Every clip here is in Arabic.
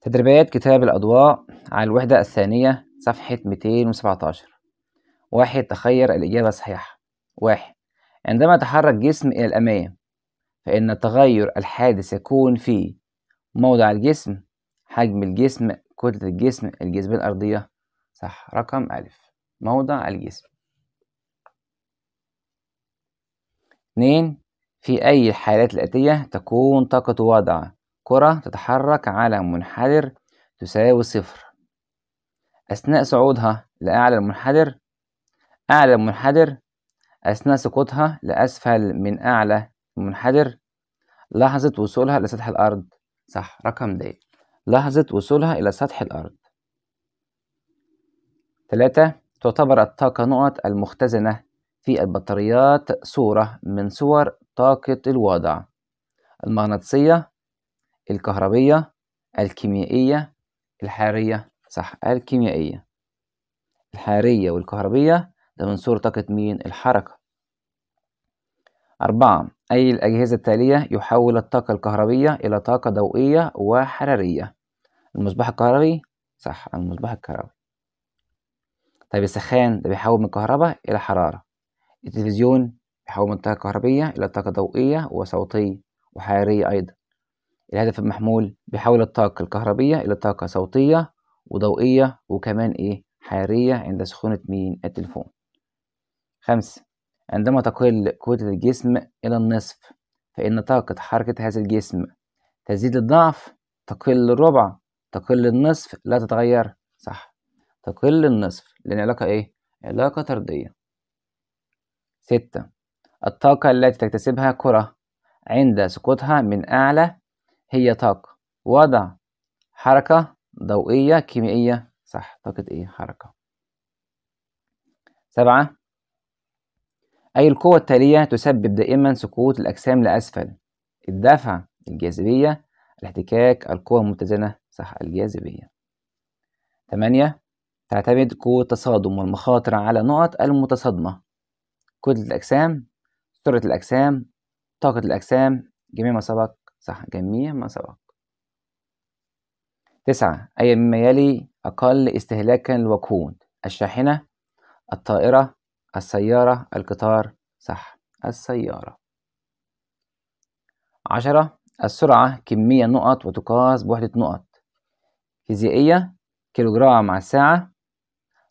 تدريبات كتاب الأضواء على الوحدة الثانية صفحة 217 واحد تخير الإجابة الصحيحة واحد عندما تحرك جسم إلى الأمام فإن التغير الحادث يكون في موضع الجسم حجم الجسم كتلة الجسم الجاذبية الأرضية صح رقم ألف موضع الجسم اتنين في أي الحالات الآتية تكون طاقة وضع كرة تتحرك على منحدر تساوي صفر أثناء صعودها لأعلى المنحدر أعلى المنحدر أثناء سقوطها لأسفل من أعلى المنحدر لحظة وصولها إلى سطح الأرض صح رقم د لحظة وصولها إلى سطح الأرض ثلاثة تعتبر الطاقة نقط المختزنة في البطاريات صورة من صور طاقة الوضع المغناطيسية الكهربية الكيميائية الحرارية صح الكيميائية الحرارية والكهربية ده من صورة طاقة مين الحركة أربعة أي الأجهزة التالية يحول الطاقة الكهربية إلى طاقة ضوئية وحرارية المصباح الكهربي صح المصباح الكهربي طيب السخان ده بيحول من الكهرباء إلى حرارة التلفزيون بيحول من طاقة كهربية إلى طاقة ضوئية وصوتية وحرارية أيضا الهدف المحمول بيحول الطاقة الكهربية إلى طاقة صوتية وضوئية وكمان إيه حرارية عند سخونة مين التليفون خمسة عندما تقل قوة الجسم إلى النصف فإن طاقة حركة هذا الجسم تزيد الضعف تقل الربع تقل النصف لا تتغير صح تقل النصف لأن علاقة إيه؟ علاقة طردية ستة الطاقة التي تكتسبها كرة عند سقوطها من أعلى هي طاقة وضع حركة ضوئية كيميائية صح طاقة إيه حركة سبعة أي القوة التالية تسبب دائما سقوط الأجسام لأسفل الدفع الجاذبية الاحتكاك القوة المتزنة صح الجاذبية ثمانية تعتمد قوة التصادم والمخاطر على نقط المتصادمة كتلة الأجسام سرعة الأجسام طاقة الأجسام جميع ما سبق صح جميع ما سبق تسعة أي مما يلي أقل استهلاكا للوقود الشاحنة الطائرة السيارة القطار صح السيارة عشرة السرعة كمية نقط وتقاس بوحدة نقط فيزيائية كيلوجرام على الساعة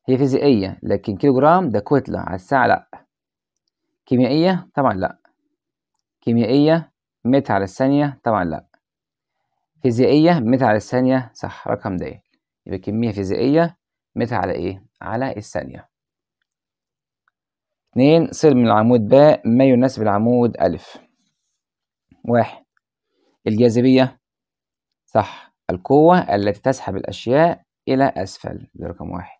هي فيزيائية لكن جرام ده كتلة على الساعة لأ كيميائية طبعا لأ كيميائية متر على الثانية طبعا لأ فيزيائية متر على الثانية صح رقم ده يبقى كمية فيزيائية متر على إيه؟ على الثانية اتنين صل من العمود باء ما يناسب العمود ألف واحد الجاذبية صح القوة التي تسحب الأشياء إلى أسفل ده رقم واحد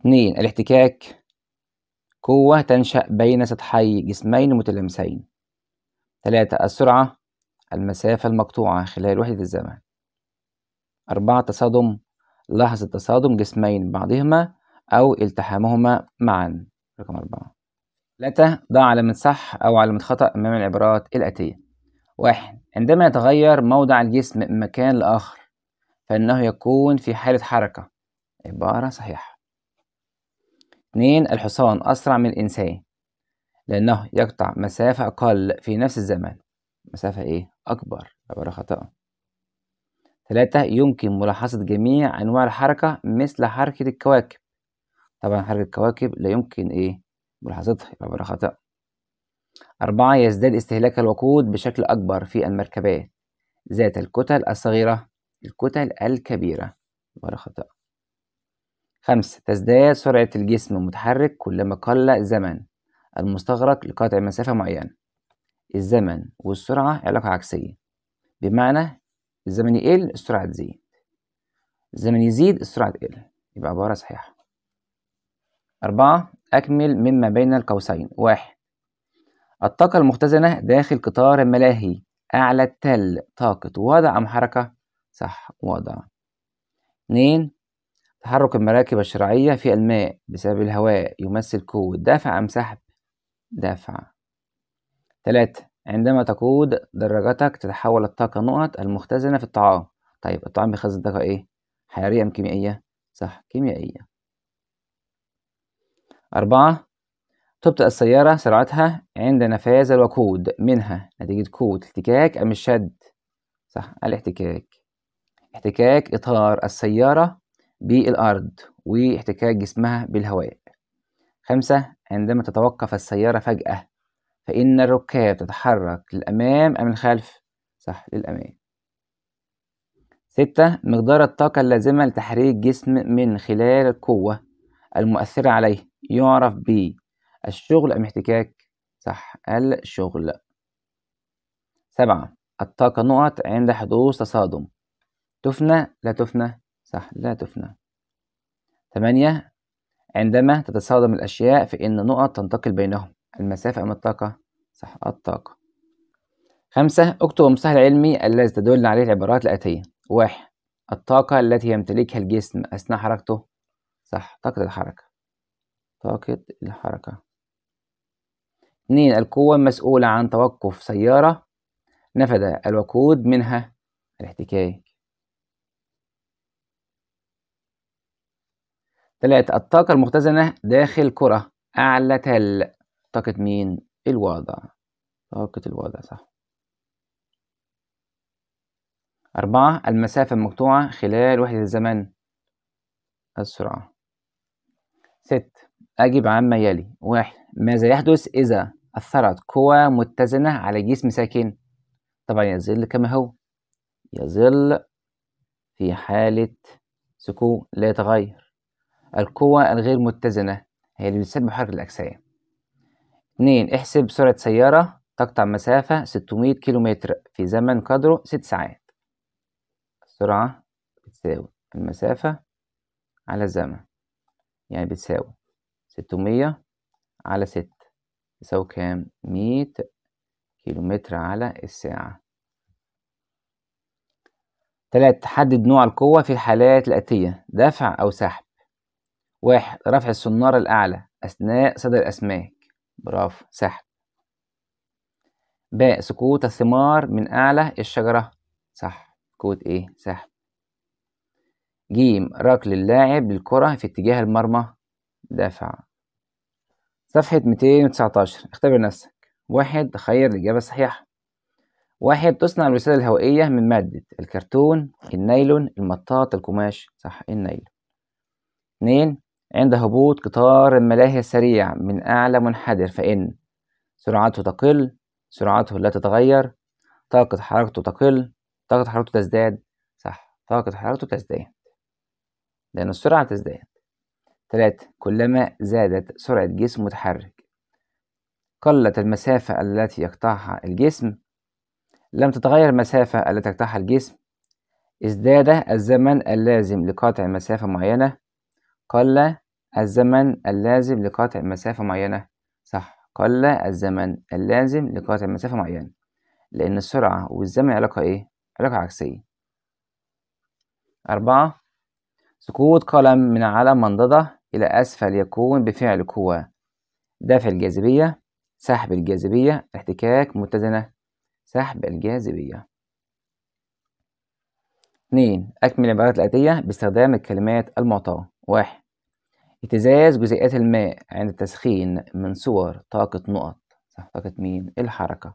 اتنين الاحتكاك قوة تنشأ بين سطحي جسمين متلامسين ثلاثة السرعة المسافة المقطوعة خلال وحدة الزمن أربعة تصادم لحظة تصادم جسمين بعضهما أو التحامهما معا رقم أربعة ثلاثة ضع علامة صح أو علامة خطأ أمام العبارات الآتية واحد عندما يتغير موضع الجسم من مكان لآخر فإنه يكون في حالة حركة عبارة صحيحة اثنين الحصان أسرع من الإنسان لأنه يقطع مسافة أقل في نفس الزمن مسافة إيه؟ أكبر عبارة خطأ ثلاثة يمكن ملاحظة جميع أنواع الحركة مثل حركة الكواكب طبعا حركة الكواكب لا يمكن إيه؟ ملاحظتها عبارة خطأ أربعة يزداد استهلاك الوقود بشكل أكبر في المركبات ذات الكتل الصغيرة الكتل الكبيرة عبارة خطأ خمسة تزداد سرعة الجسم المتحرك كلما قل زمن المستغرق لقطع مسافة معينة الزمن والسرعة علاقة عكسية بمعنى الزمن يقل السرعة تزيد الزمن يزيد السرعة تقل يبقى عبارة صحيحة أربعة أكمل مما بين القوسين واحد الطاقة المختزنة داخل قطار الملاهي أعلى التل طاقة وضع أم حركة؟ صح وضع اتنين تحرك المراكب الشرعية في الماء بسبب الهواء يمثل قوة دفع أم سحب؟ دافع تلاتة عندما تقود دراجتك تتحول الطاقة نقط المختزنة في الطعام طيب الطعام بيخزن طاقة ايه؟ حرارية أم كيميائية؟ صح كيميائية أربعة تبطئ السيارة سرعتها عند نفاذ الوقود منها نتيجة كود احتكاك أم الشد صح الاحتكاك احتكاك إطار السيارة بالأرض واحتكاك جسمها بالهواء خمسة عندما تتوقف السيارة فجأة فإن الركاب تتحرك للأمام أم الخلف؟ صح للأمام ستة مقدار الطاقة اللازمة لتحريك جسم من خلال القوة المؤثرة عليه يعرف ب الشغل أم احتكاك؟ صح الشغل سبعة الطاقة نقط عند حدوث تصادم تفنى لا تفنى صح لا تفنى ثمانية عندما تتصادم الأشياء فإن نقط تنتقل بينهم المسافة أم الطاقة؟ صح الطاقة خمسة اكتب المصطلح العلمي الذي تدل عليه العبارات الآتية واحد الطاقة التي يمتلكها الجسم أثناء حركته صح طاقة الحركة طاقة الحركة اتنين القوة المسؤولة عن توقف سيارة نفذ الوقود منها الاحتكاك تلاتة الطاقة المختزنة داخل كرة أعلى تل طاقة مين؟ الوضع طاقة الوضع صح أربعة المسافة المقطوعة خلال وحدة الزمن السرعة ست أجب عما يلي واحد ماذا يحدث إذا أثرت قوى متزنة على جسم ساكن طبعا يظل كما هو يظل في حالة سكون لا يتغير القوة الغير متزنة هي اللي بتسبب حركة الأجسام اتنين احسب سرعة سيارة تقطع مسافة ستمية كيلومتر في زمن قدره ست ساعات السرعة بتساوي المسافة على الزمن يعني بتساوي ستمية على ست يساوي كام؟ مية كيلومتر على الساعة تلات تحدد نوع القوة في الحالات الآتية دفع أو سحب واحد رفع السنارة الأعلى أثناء صيد الأسماك برافو سحب باء سقوط الثمار من أعلى الشجرة صح سقوط إيه سحب جيم ركل اللاعب للكرة في اتجاه المرمى دفع صفحة 219 اختبر نفسك واحد تخير الإجابة الصحيحة واحد تصنع الوسادة الهوائية من مادة الكرتون النايلون المطاط القماش صح النايلون اتنين عند هبوط قطار الملاهي السريع من أعلى منحدر فإن سرعته تقل سرعته لا تتغير طاقة حركته تقل طاقة حركته تزداد صح طاقة حركته تزداد لأن السرعة تزداد تلاتة كلما زادت سرعة جسم متحرك قلت المسافة التي يقطعها الجسم لم تتغير المسافة التي يقطعها الجسم ازداد الزمن اللازم لقطع مسافة معينة قل الزمن اللازم لقطع مسافة معينة صح قل الزمن اللازم لقطع مسافة معينة لأن السرعة والزمن علاقة إيه؟ علاقة عكسية أربعة سقوط قلم من على منضدة إلى أسفل يكون بفعل قوة دفع الجاذبية سحب الجاذبية احتكاك متزنة سحب الجاذبية اتنين أكمل العبارات الآتية باستخدام الكلمات المعطاة واحد اهتزاز جزيئات الماء عند التسخين من صور طاقة نقط صح طاقة مين؟ الحركة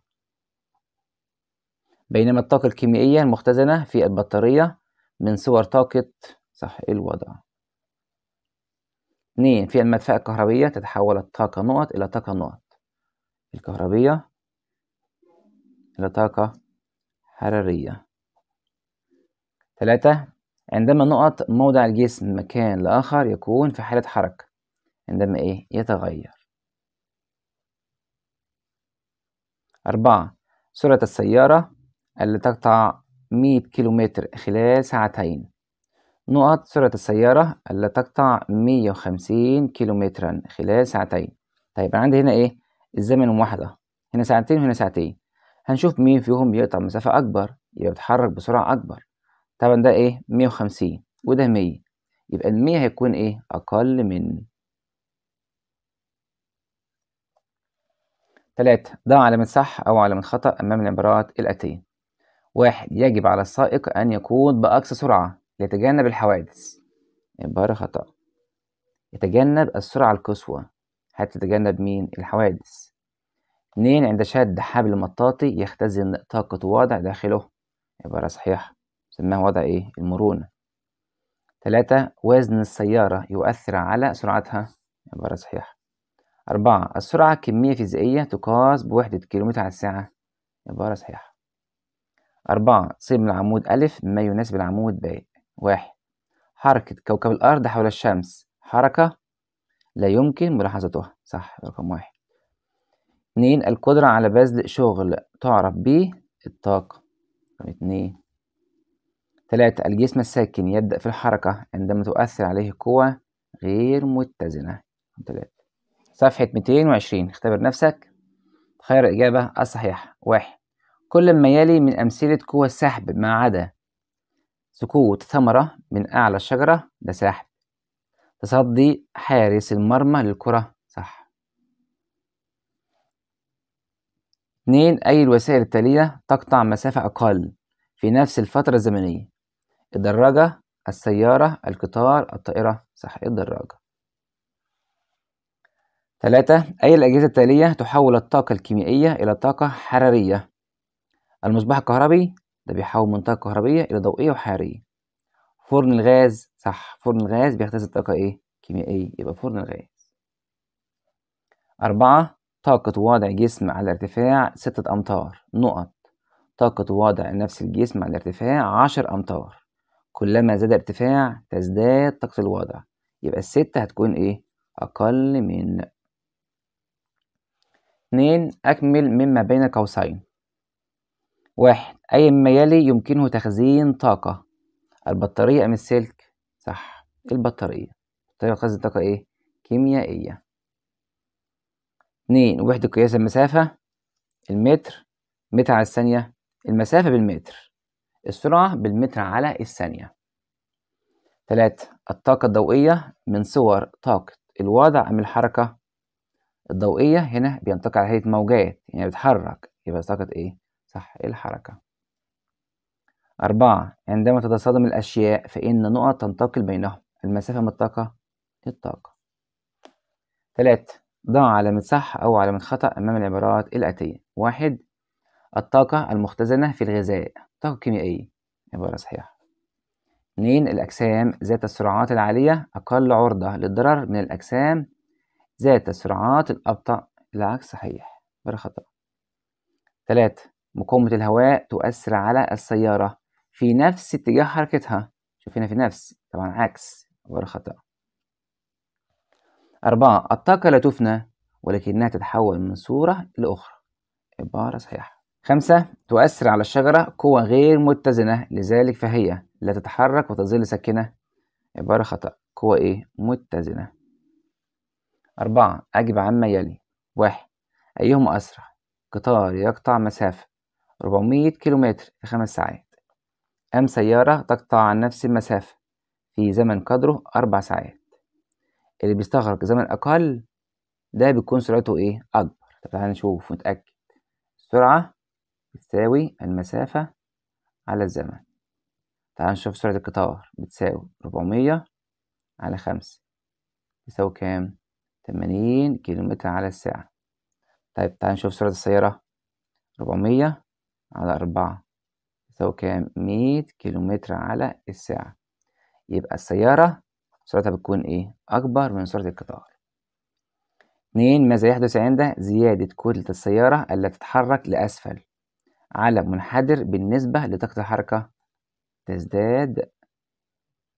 بينما الطاقة الكيميائية المختزنة في البطارية من صور طاقة صح الوضع اثنين في المدفأة الكهربية تتحول الطاقة نقط إلى طاقة نقط الكهربية إلى طاقة حرارية ثلاثة عندما نقط موضع الجسم مكان لآخر يكون في حالة حركة عندما إيه يتغير أربعة سرعة السيارة التي تقطع مية كيلومتر خلال ساعتين نقط سرعة السيارة التي تقطع مية وخمسين كيلومترا خلال ساعتين طيب أنا عندي هنا إيه الزمن واحدة هنا ساعتين وهنا ساعتين هنشوف مين فيهم بيقطع مسافة أكبر يبقى بيتحرك بسرعة أكبر طبعا ده ايه 150 وده 100 يبقى ال 100 هيكون ايه اقل من 3 ضع علامة صح او علامة خطأ امام العبارات الاتية واحد يجب على السائق ان يكون باقصى سرعة ليتجنب الحوادث عبارة خطأ يتجنب السرعة القصوى حتى تتجنب مين الحوادث اتنين عند شد حبل مطاطي يختزن طاقة وضع داخله عبارة صحيحة سماه وضع إيه المرونة ثلاثة وزن السيارة يؤثر على سرعتها عبارة صحيحة أربعة السرعة كمية فيزيائية تقاس بوحدة كيلومتر على الساعة عبارة صحيحة أربعة صيب من العمود ألف ما يناسب العمود باء واحد حركة كوكب الأرض حول الشمس حركة لا يمكن ملاحظتها صح رقم واحد اتنين القدرة على بذل شغل تعرف به الطاقة رقم اتنين ثلاثة الجسم الساكن يبدأ في الحركة عندما تؤثر عليه قوى غير متزنة ثلاثة صفحة 220 اختبر نفسك خير الإجابة الصحيحة واحد كل ما يلي من أمثلة قوى السحب ما عدا سقوط ثمرة من أعلى الشجرة ده سحب تصدي حارس المرمى للكرة صح اتنين أي الوسائل التالية تقطع مسافة أقل في نفس الفترة الزمنية الدراجة السيارة القطار الطائرة صح إيه الدراجة ثلاثة أي الأجهزة التالية تحول الطاقة الكيميائية إلى طاقة حرارية المصباح الكهربي ده بيحول من طاقة كهربية إلى ضوئية وحرارية فرن الغاز صح فرن الغاز بيختزل طاقة إيه؟ كيميائية يبقى فرن الغاز أربعة طاقة وضع جسم على ارتفاع ستة أمتار نقط طاقة وضع نفس الجسم على ارتفاع عشر أمتار كلما زاد ارتفاع تزداد طاقة الوضع يبقى الستة هتكون إيه؟ أقل من اتنين أكمل مما بين قوسين واحد أي مما يلي يمكنه تخزين طاقة البطارية أم السلك؟ صح إيه البطارية البطارية تخزين طاقة إيه؟ كيميائية اتنين وحدة قياس المسافة المتر متر على الثانية المسافة بالمتر السرعة بالمتر على الثانية ثلاثة الطاقة الضوئية من صور طاقة الوضع أم الحركة الضوئية هنا بينتقل على هيئة موجات يعني بتحرك يبقى طاقة إيه؟ صح الحركة أربعة عندما تتصادم الأشياء فإن نقط تنتقل بينهم المسافة من الطاقة للطاقة تلاتة ضع علامة صح أو علامة خطأ أمام العبارات الآتية واحد الطاقة المختزنة في الغذاء طاقة كيميائية عبارة صحيحة اثنين الأجسام ذات السرعات العالية أقل عرضة للضرر من الأجسام ذات السرعات الأبطأ العكس صحيح عبارة خطأ ثلاثة مقاومة الهواء تؤثر على السيارة في نفس اتجاه حركتها شوف هنا في نفس طبعا عكس عبارة خطأ أربعة الطاقة لا تفنى ولكنها تتحول من صورة لأخرى عبارة صحيحة خمسة تؤثر على الشجرة قوة غير متزنة لذلك فهي لا تتحرك وتظل ساكنة عبارة خطأ قوة إيه متزنة أربعة أجب عما يلي واحد أيهما أسرع قطار يقطع مسافة 400 كيلومتر في خمس ساعات أم سيارة تقطع عن نفس المسافة في زمن قدره أربع ساعات اللي بيستغرق زمن أقل ده بيكون سرعته إيه أكبر تعال نشوف ونتأكد السرعة بتساوي المسافة على الزمن تعال نشوف سرعة القطار بتساوي ربعمية على خمسة يساوي كام؟ تمانين كيلومتر على الساعة طيب تعال نشوف سرعة السيارة ربعمية على أربعة يساوي كام؟ مية كيلومتر على الساعة يبقى السيارة سرعتها بتكون إيه؟ أكبر من سرعة القطار اتنين ماذا يحدث عند زيادة كتلة السيارة التي تتحرك لأسفل على منحدر بالنسبة لطاقة الحركة تزداد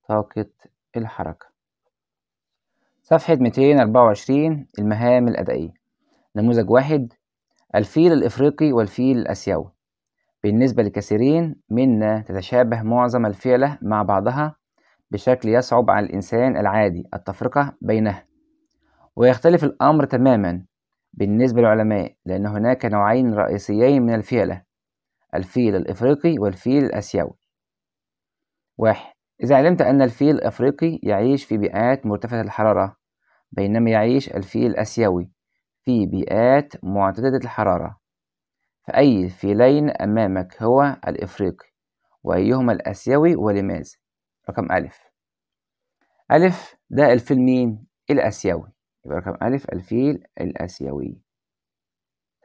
طاقة الحركة صفحة 224 المهام الأدائية نموذج واحد الفيل الإفريقي والفيل الآسيوي بالنسبة لكثيرين منا تتشابه معظم الفيلة مع بعضها بشكل يصعب على الإنسان العادي التفرقة بينها ويختلف الأمر تماما بالنسبة للعلماء لأن هناك نوعين رئيسيين من الفيله الفيل الإفريقي والفيل الآسيوي واحد إذا علمت أن الفيل الأفريقي يعيش في بيئات مرتفعة الحرارة بينما يعيش الفيل الآسيوي في بيئات معتدلة الحرارة فأي الفيلين أمامك هو الإفريقي وأيهما الآسيوي ولماذا؟ رقم ألف ألف ده الفيل مين؟ الآسيوي يبقى رقم ألف الفيل الآسيوي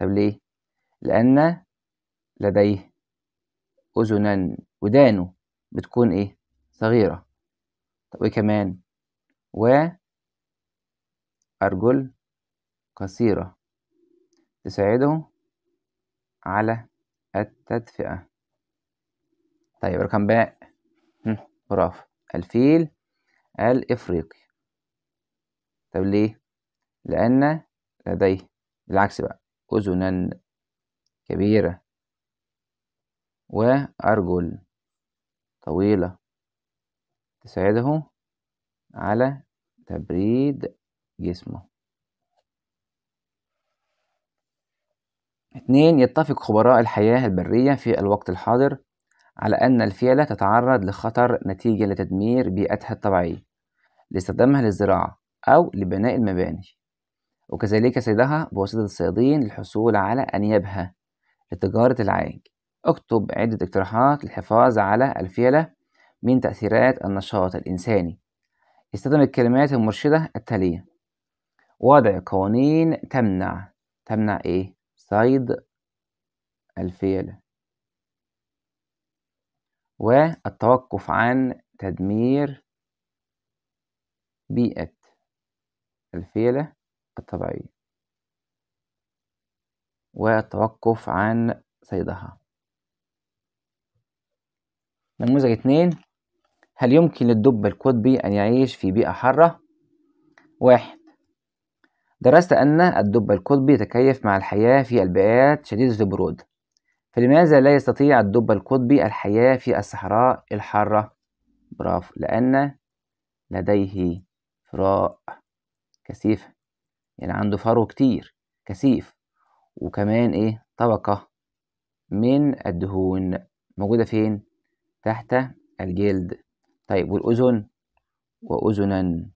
طب ليه؟ لأن لديه أذنا ودانه بتكون إيه صغيرة وكمان إيه وأرجل قصيرة تساعده على التدفئة طيب رقم باء خرافة الفيل الإفريقي طب ليه؟ لأن لديه بالعكس بقى أذنا كبيرة وأرجل طويلة تساعده على تبريد جسمه اتنين يتفق خبراء الحياة البرية في الوقت الحاضر على أن الفيلة تتعرض لخطر نتيجة لتدمير بيئتها الطبيعية لاستخدامها للزراعة أو لبناء المباني وكذلك صيدها بواسطة الصيادين للحصول على أنيابها لتجارة العاج اكتب عدة اقتراحات للحفاظ على الفيلة من تأثيرات النشاط الإنساني استخدم الكلمات المرشدة التالية وضع قوانين تمنع تمنع إيه؟ صيد الفيلة والتوقف عن تدمير بيئة الفيلة الطبيعية والتوقف عن صيدها نموذج اتنين هل يمكن للدب القطبي أن يعيش في بيئة حارة؟ واحد درست أن الدب القطبي يتكيف مع الحياة في البيئات شديدة البرودة فلماذا لا يستطيع الدب القطبي الحياة في الصحراء الحارة؟ برافو لأن لديه فراء كثيفة يعني عنده فرو كتير كثيف وكمان إيه طبقة من الدهون موجودة فين؟ تحت الجلد طيب والأذن وأذنا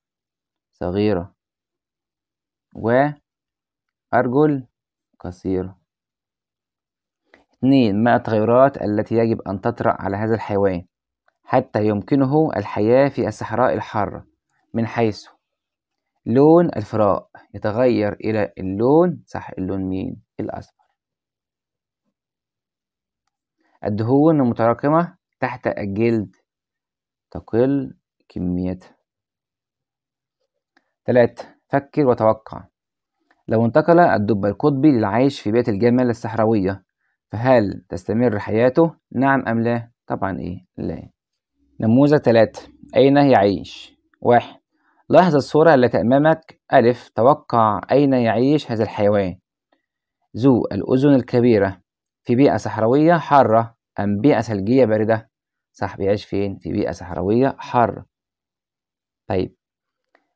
صغيرة وأرجل قصيرة اثنين ما التغيرات التي يجب أن تطرأ على هذا الحيوان حتى يمكنه الحياة في الصحراء الحارة من حيث لون الفراء يتغير إلى اللون صح اللون مين الأصفر الدهون المتراكمة تحت الجلد تقل كميتها تلاتة فكر وتوقع لو انتقل الدب القطبي للعيش في بيئة الجمال الصحراوية فهل تستمر حياته؟ نعم أم لا؟ طبعا إيه؟ لا نموذج تلاتة أين يعيش؟ واحد لاحظ الصورة التي أمامك ألف توقع أين يعيش هذا الحيوان ذو الأذن الكبيرة في بيئة صحراوية حارة أم بيئة ثلجية باردة صح بيعيش فين في بيئة صحراوية حارة طيب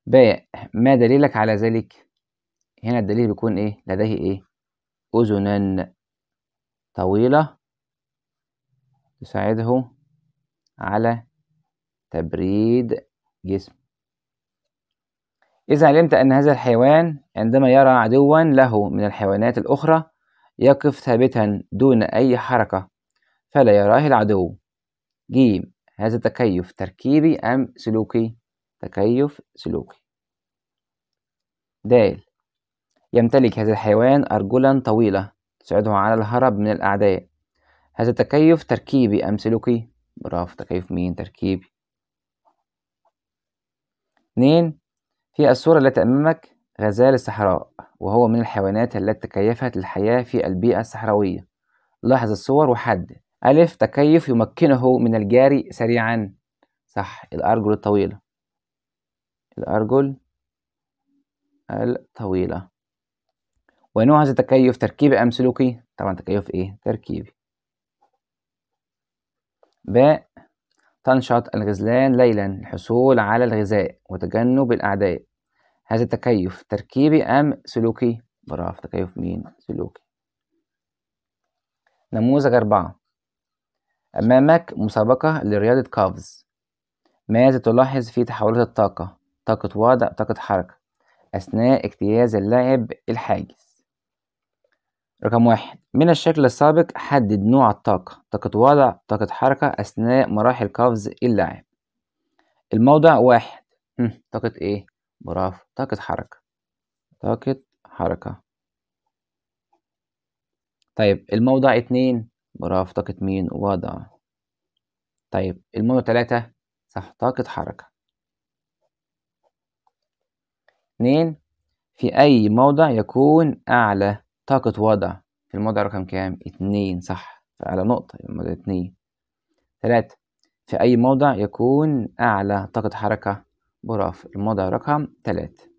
باء ما دليلك على ذلك هنا الدليل بيكون ايه لديه ايه أذنا طويلة تساعده على تبريد جسم إذا علمت أن هذا الحيوان عندما يرى عدوا له من الحيوانات الأخرى يقف ثابتا دون أي حركة فلا يراه العدو ج هذا تكيف تركيبي أم سلوكي تكيف سلوكي د يمتلك هذا الحيوان أرجلا طويلة تساعده على الهرب من الأعداء هذا تكيف تركيبي أم سلوكي برافو تكيف مين تركيبي اثنين في الصورة التي أمامك غزال الصحراء وهو من الحيوانات التي تكيفت للحياة في البيئة الصحراوية لاحظ الصور وحدد ألف تكيف يمكنه من الجاري سريعا صح الأرجل الطويلة الأرجل الطويلة ونوع هذا التكيف تركيبي أم سلوكي طبعا تكيف إيه تركيبي باء تنشط الغزلان ليلا للحصول على الغذاء وتجنب الأعداء هذا التكيف تركيبي أم سلوكي برافو تكيف مين سلوكي نموذج أربعة أمامك مسابقة لرياضة قفز ماذا تلاحظ في تحولات الطاقة طاقة وضع طاقة حركة أثناء اجتياز اللاعب الحاجز رقم واحد من الشكل السابق حدد نوع الطاقة طاقة وضع طاقة حركة أثناء مراحل قفز اللاعب الموضع واحد طاقة ايه برافو طاقة حركة طاقة حركة طيب الموضع اتنين برافو طاقة مين وضع طيب المرة تلاتة صح طاقة حركة اتنين في أي موضع يكون أعلى طاقة وضع في الموضع رقم كام؟ اتنين صح في أعلى نقطة الموضع اتنين تلاتة في أي موضع يكون أعلى طاقة حركة برافو الموضع رقم تلاتة